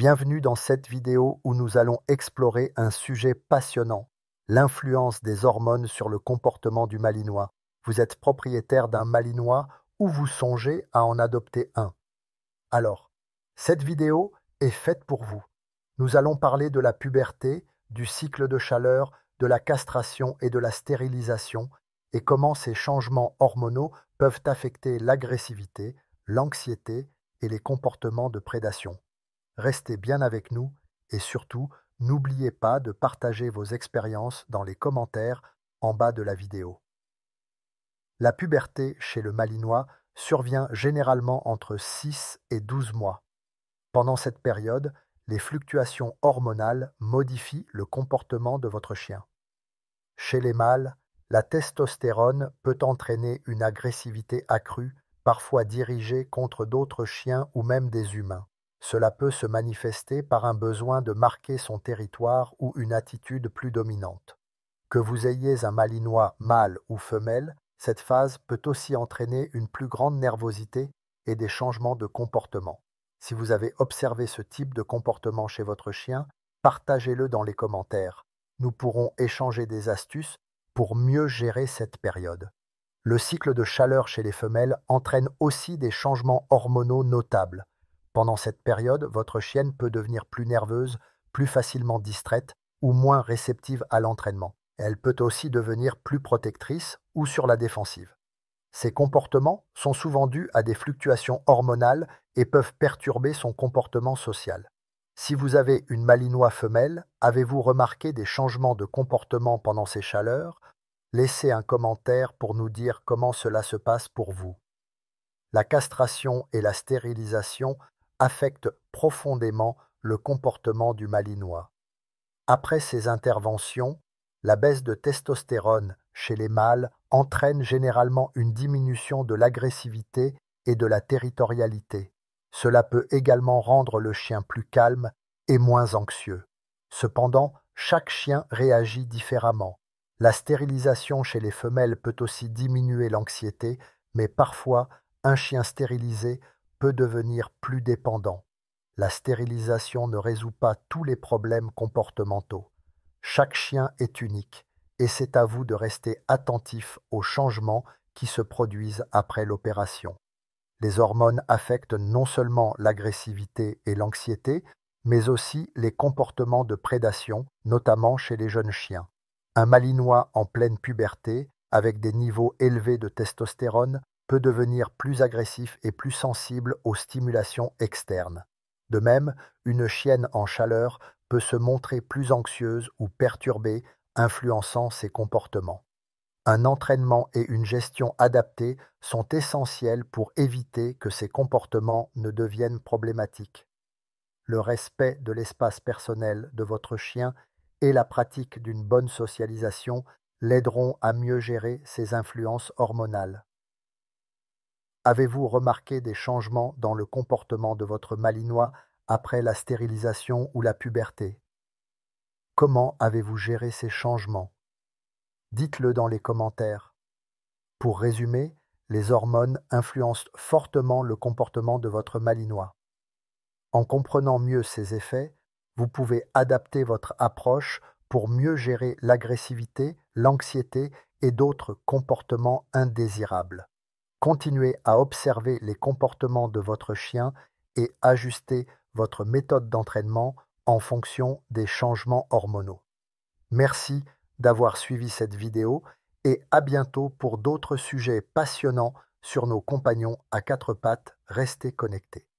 Bienvenue dans cette vidéo où nous allons explorer un sujet passionnant, l'influence des hormones sur le comportement du malinois. Vous êtes propriétaire d'un malinois ou vous songez à en adopter un. Alors, cette vidéo est faite pour vous. Nous allons parler de la puberté, du cycle de chaleur, de la castration et de la stérilisation, et comment ces changements hormonaux peuvent affecter l'agressivité, l'anxiété et les comportements de prédation. Restez bien avec nous et surtout, n'oubliez pas de partager vos expériences dans les commentaires en bas de la vidéo. La puberté chez le Malinois survient généralement entre 6 et 12 mois. Pendant cette période, les fluctuations hormonales modifient le comportement de votre chien. Chez les mâles, la testostérone peut entraîner une agressivité accrue, parfois dirigée contre d'autres chiens ou même des humains. Cela peut se manifester par un besoin de marquer son territoire ou une attitude plus dominante. Que vous ayez un malinois mâle ou femelle, cette phase peut aussi entraîner une plus grande nervosité et des changements de comportement. Si vous avez observé ce type de comportement chez votre chien, partagez-le dans les commentaires. Nous pourrons échanger des astuces pour mieux gérer cette période. Le cycle de chaleur chez les femelles entraîne aussi des changements hormonaux notables. Pendant cette période, votre chienne peut devenir plus nerveuse, plus facilement distraite ou moins réceptive à l'entraînement. Elle peut aussi devenir plus protectrice ou sur la défensive. Ces comportements sont souvent dus à des fluctuations hormonales et peuvent perturber son comportement social. Si vous avez une malinois femelle, avez-vous remarqué des changements de comportement pendant ces chaleurs Laissez un commentaire pour nous dire comment cela se passe pour vous. La castration et la stérilisation affecte profondément le comportement du malinois. Après ces interventions, la baisse de testostérone chez les mâles entraîne généralement une diminution de l'agressivité et de la territorialité. Cela peut également rendre le chien plus calme et moins anxieux. Cependant, chaque chien réagit différemment. La stérilisation chez les femelles peut aussi diminuer l'anxiété, mais parfois un chien stérilisé peut devenir plus dépendant. La stérilisation ne résout pas tous les problèmes comportementaux. Chaque chien est unique et c'est à vous de rester attentif aux changements qui se produisent après l'opération. Les hormones affectent non seulement l'agressivité et l'anxiété, mais aussi les comportements de prédation, notamment chez les jeunes chiens. Un malinois en pleine puberté, avec des niveaux élevés de testostérone, peut devenir plus agressif et plus sensible aux stimulations externes. De même, une chienne en chaleur peut se montrer plus anxieuse ou perturbée, influençant ses comportements. Un entraînement et une gestion adaptées sont essentiels pour éviter que ces comportements ne deviennent problématiques. Le respect de l'espace personnel de votre chien et la pratique d'une bonne socialisation l'aideront à mieux gérer ses influences hormonales. Avez-vous remarqué des changements dans le comportement de votre malinois après la stérilisation ou la puberté Comment avez-vous géré ces changements Dites-le dans les commentaires. Pour résumer, les hormones influencent fortement le comportement de votre malinois. En comprenant mieux ces effets, vous pouvez adapter votre approche pour mieux gérer l'agressivité, l'anxiété et d'autres comportements indésirables. Continuez à observer les comportements de votre chien et ajustez votre méthode d'entraînement en fonction des changements hormonaux. Merci d'avoir suivi cette vidéo et à bientôt pour d'autres sujets passionnants sur nos compagnons à quatre pattes. Restez connectés.